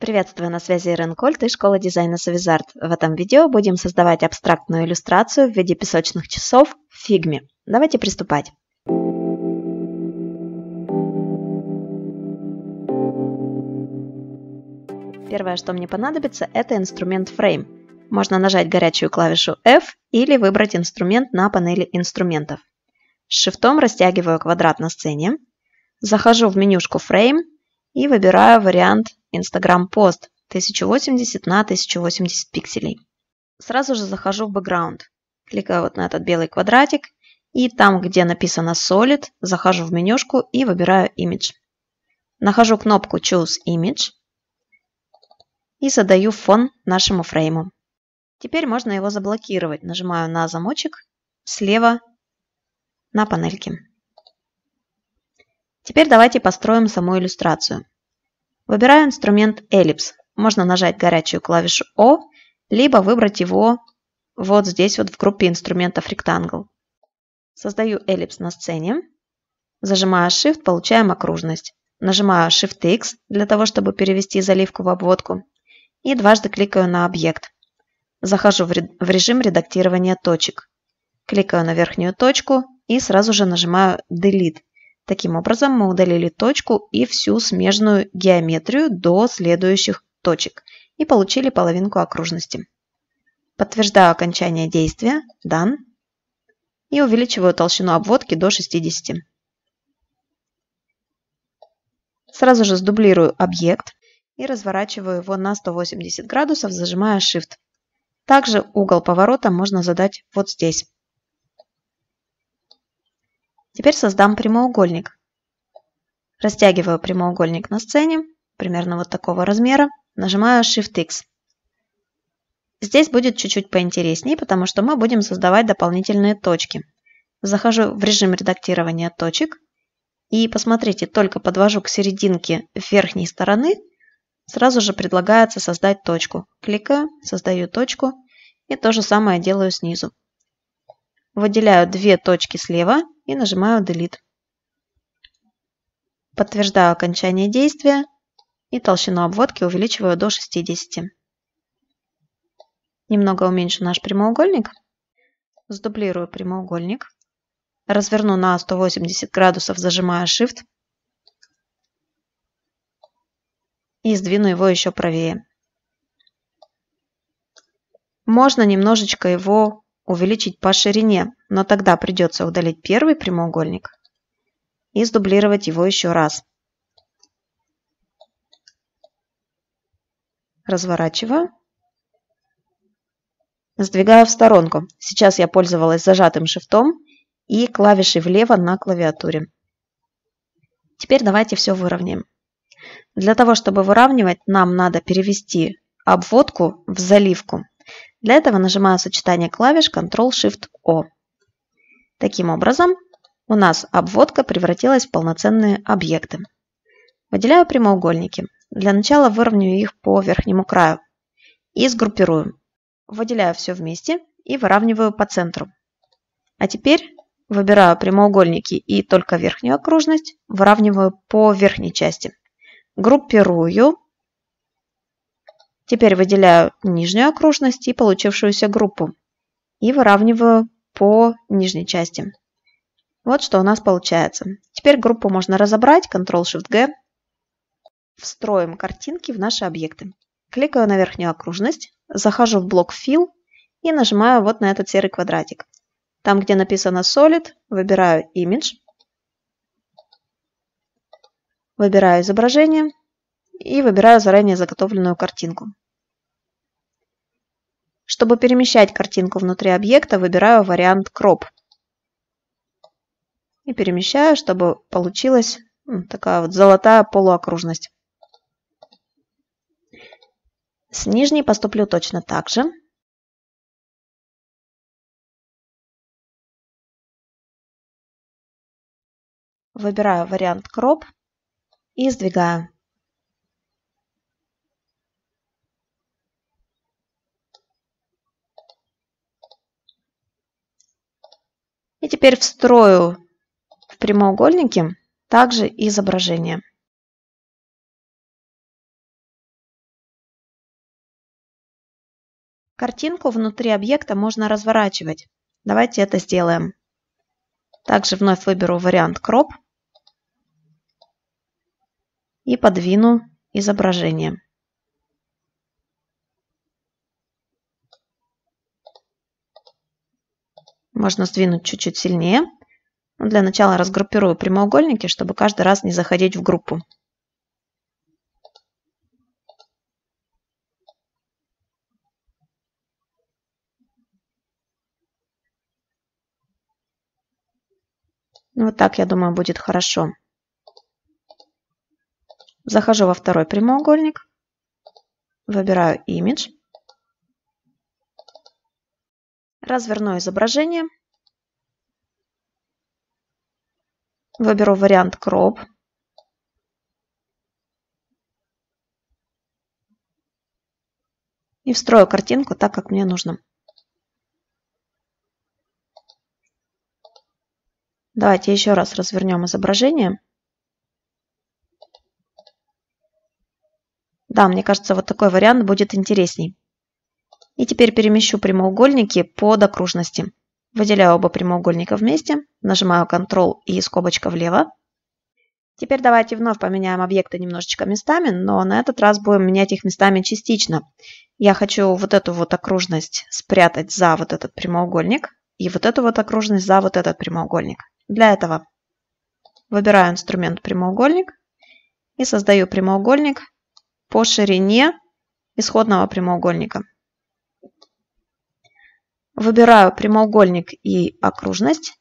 Приветствую, на связи Ирен Кольт и школа дизайна Совизарт. В этом видео будем создавать абстрактную иллюстрацию в виде песочных часов в фигме. Давайте приступать. Первое, что мне понадобится, это инструмент Frame. Можно нажать горячую клавишу F или выбрать инструмент на панели инструментов. Шифтом растягиваю квадрат на сцене, захожу в менюшку Frame и выбираю вариант Инстаграм-пост 1080 на 1080 пикселей. Сразу же захожу в бэкграунд. Кликаю вот на этот белый квадратик. И там, где написано Solid, захожу в менюшку и выбираю Image. Нахожу кнопку Choose Image и задаю фон нашему фрейму. Теперь можно его заблокировать. Нажимаю на замочек слева на панельке. Теперь давайте построим саму иллюстрацию. Выбираю инструмент эллипс. Можно нажать горячую клавишу О, либо выбрать его вот здесь вот в группе инструментов ректангл. Создаю эллипс на сцене. Зажимаю Shift, получаем окружность. Нажимаю Shift X для того, чтобы перевести заливку в обводку. И дважды кликаю на объект. Захожу в, в режим редактирования точек. Кликаю на верхнюю точку и сразу же нажимаю Delete Таким образом, мы удалили точку и всю смежную геометрию до следующих точек и получили половинку окружности. Подтверждаю окончание действия Done. и увеличиваю толщину обводки до 60. Сразу же сдублирую объект и разворачиваю его на 180 градусов, зажимая Shift. Также угол поворота можно задать вот здесь. Теперь создам прямоугольник. Растягиваю прямоугольник на сцене, примерно вот такого размера, нажимаю Shift-X. Здесь будет чуть-чуть поинтереснее, потому что мы будем создавать дополнительные точки. Захожу в режим редактирования точек. И посмотрите, только подвожу к серединке верхней стороны, сразу же предлагается создать точку. Кликаю, создаю точку и то же самое делаю снизу. Выделяю две точки слева и нажимаю Delete. Подтверждаю окончание действия и толщину обводки увеличиваю до 60. Немного уменьшу наш прямоугольник. Сдублирую прямоугольник. Разверну на 180 градусов, зажимая Shift. И сдвину его еще правее. Можно немножечко его увеличить по ширине, но тогда придется удалить первый прямоугольник и сдублировать его еще раз. Разворачиваю. Сдвигаю в сторонку. Сейчас я пользовалась зажатым шифтом и клавишей влево на клавиатуре. Теперь давайте все выровняем. Для того, чтобы выравнивать, нам надо перевести обводку в заливку. Для этого нажимаю сочетание клавиш Ctrl-Shift-O. Таким образом, у нас обводка превратилась в полноценные объекты. Выделяю прямоугольники. Для начала выровняю их по верхнему краю и сгруппирую. Выделяю все вместе и выравниваю по центру. А теперь выбираю прямоугольники и только верхнюю окружность выравниваю по верхней части. Группирую. Теперь выделяю нижнюю окружность и получившуюся группу и выравниваю по нижней части. Вот что у нас получается. Теперь группу можно разобрать. Ctrl-Shift-G. Встроим картинки в наши объекты. Кликаю на верхнюю окружность, захожу в блок Fill и нажимаю вот на этот серый квадратик. Там, где написано Solid, выбираю Image, выбираю изображение и выбираю заранее заготовленную картинку. Чтобы перемещать картинку внутри объекта, выбираю вариант Crop. И перемещаю, чтобы получилась ну, такая вот золотая полуокружность. С нижней поступлю точно так же. Выбираю вариант Crop и сдвигаю. теперь встрою в прямоугольники также изображение. Картинку внутри объекта можно разворачивать. Давайте это сделаем. Также вновь выберу вариант Crop и подвину изображение. Можно сдвинуть чуть-чуть сильнее. Ну, для начала разгруппирую прямоугольники, чтобы каждый раз не заходить в группу. Ну, вот так, я думаю, будет хорошо. Захожу во второй прямоугольник. Выбираю имидж. разверну изображение. Выберу вариант Crop. И встрою картинку так, как мне нужно. Давайте еще раз развернем изображение. Да, мне кажется, вот такой вариант будет интересней. И теперь перемещу прямоугольники под окружности. Выделяю оба прямоугольника вместе, нажимаю Ctrl и скобочка влево. Теперь давайте вновь поменяем объекты немножечко местами, но на этот раз будем менять их местами частично. Я хочу вот эту вот окружность спрятать за вот этот прямоугольник и вот эту вот окружность за вот этот прямоугольник. Для этого выбираю инструмент прямоугольник и создаю прямоугольник по ширине исходного прямоугольника. Выбираю прямоугольник и окружность.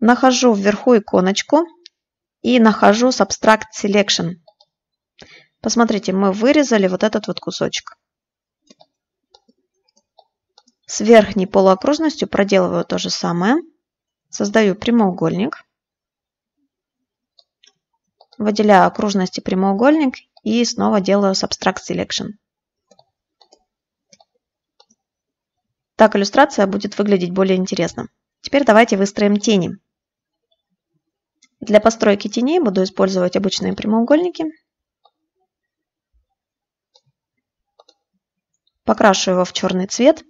Нахожу вверху иконочку и нахожу Subtract Selection. Посмотрите, мы вырезали вот этот вот кусочек. С верхней полуокружностью проделываю то же самое. Создаю прямоугольник. Выделяю окружность и прямоугольник и снова делаю Subtract Selection. Так иллюстрация будет выглядеть более интересно. Теперь давайте выстроим тени. Для постройки теней буду использовать обычные прямоугольники. Покрашу его в черный цвет.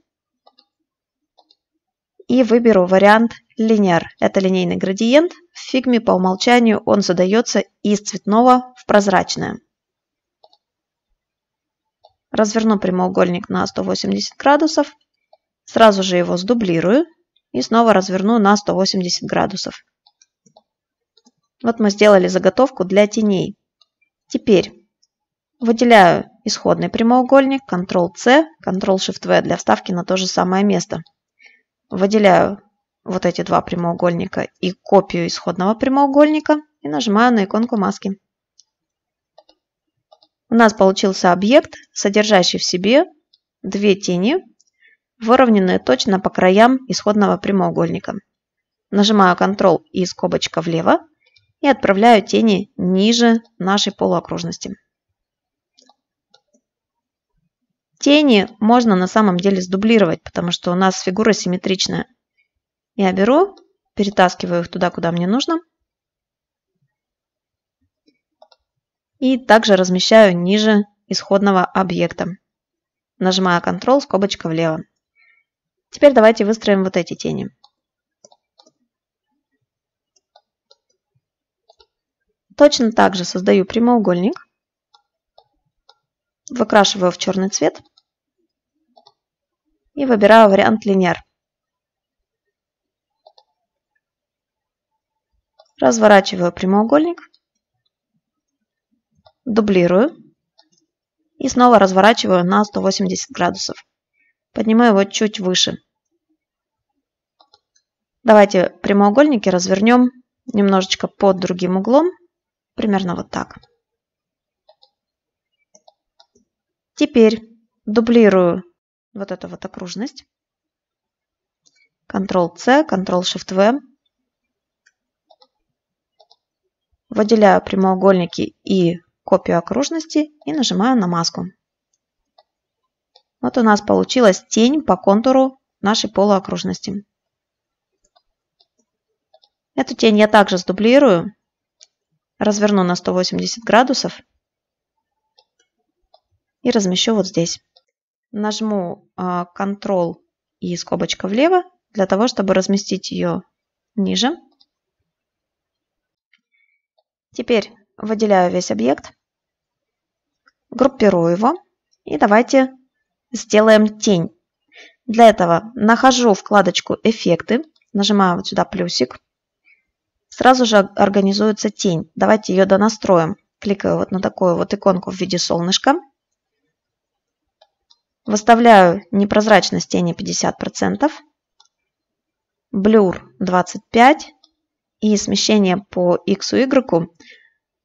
И выберу вариант линейр. Это линейный градиент. В фигме по умолчанию он задается из цветного в прозрачное. Разверну прямоугольник на 180 градусов Сразу же его сдублирую и снова разверну на 180 градусов. Вот мы сделали заготовку для теней. Теперь выделяю исходный прямоугольник, Ctrl-C, Ctrl-Shift-V для вставки на то же самое место. Выделяю вот эти два прямоугольника и копию исходного прямоугольника и нажимаю на иконку маски. У нас получился объект, содержащий в себе две тени выровненные точно по краям исходного прямоугольника. Нажимаю Ctrl и скобочка влево и отправляю тени ниже нашей полуокружности. Тени можно на самом деле сдублировать, потому что у нас фигура симметричная. Я беру, перетаскиваю их туда, куда мне нужно. И также размещаю ниже исходного объекта. Нажимаю Ctrl, скобочка влево. Теперь давайте выстроим вот эти тени. Точно так же создаю прямоугольник, выкрашиваю в черный цвет и выбираю вариант линер. Разворачиваю прямоугольник, дублирую и снова разворачиваю на 180 градусов. Поднимаю его чуть выше. Давайте прямоугольники развернем немножечко под другим углом. Примерно вот так. Теперь дублирую вот эту вот окружность. Ctrl-C, Ctrl-Shift-V. Выделяю прямоугольники и копию окружности и нажимаю на маску. Вот у нас получилась тень по контуру нашей полуокружности. Эту тень я также сдублирую, разверну на 180 градусов и размещу вот здесь. Нажму Ctrl а, и скобочка влево для того, чтобы разместить ее ниже. Теперь выделяю весь объект, группирую его и давайте сделаем тень. Для этого нахожу вкладочку «Эффекты», нажимаю вот сюда плюсик. Сразу же организуется тень. Давайте ее донастроим. Кликаю вот на такую вот иконку в виде солнышка. Выставляю непрозрачность тени 50%, блюр 25% и смещение по x и y.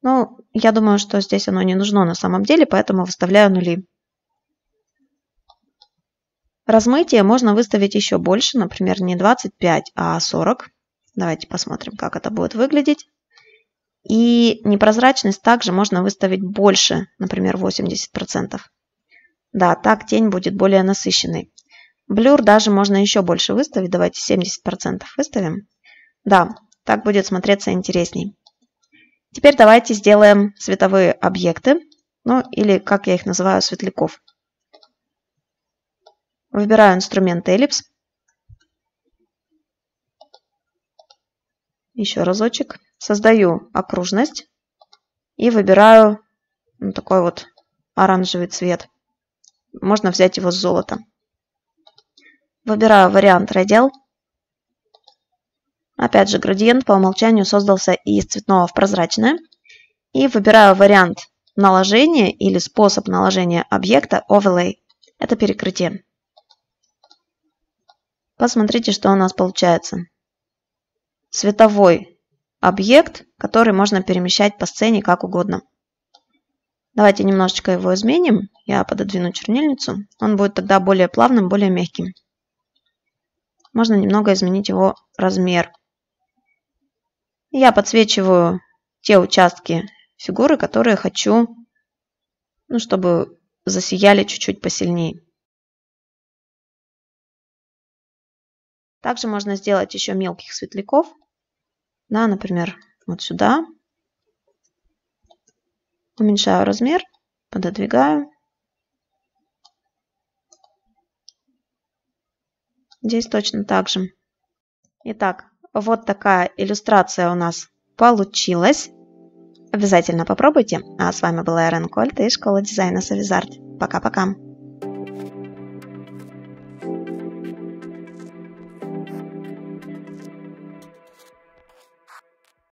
Ну, я думаю, что здесь оно не нужно на самом деле, поэтому выставляю нули. Размытие можно выставить еще больше, например, не 25, а 40. Давайте посмотрим, как это будет выглядеть. И непрозрачность также можно выставить больше, например, 80%. Да, так тень будет более насыщенной. Блюр даже можно еще больше выставить. Давайте 70% выставим. Да, так будет смотреться интересней. Теперь давайте сделаем световые объекты, ну или как я их называю, светляков. Выбираю инструмент эллипс. Еще разочек. Создаю окружность и выбираю ну, такой вот оранжевый цвет. Можно взять его с золота. Выбираю вариант раздел. Опять же, градиент по умолчанию создался из цветного в прозрачное. И выбираю вариант наложения или способ наложения объекта Overlay. Это перекрытие. Посмотрите, что у нас получается. Световой объект, который можно перемещать по сцене как угодно. Давайте немножечко его изменим. Я пододвину чернильницу. Он будет тогда более плавным, более мягким. Можно немного изменить его размер. Я подсвечиваю те участки фигуры, которые хочу, ну, чтобы засияли чуть-чуть посильнее. Также можно сделать еще мелких светляков. Да, например, вот сюда. Уменьшаю размер, пододвигаю. Здесь точно так же. Итак, вот такая иллюстрация у нас получилась. Обязательно попробуйте. А с вами была Эрен Кольт и школа дизайна Савизарт. Пока-пока.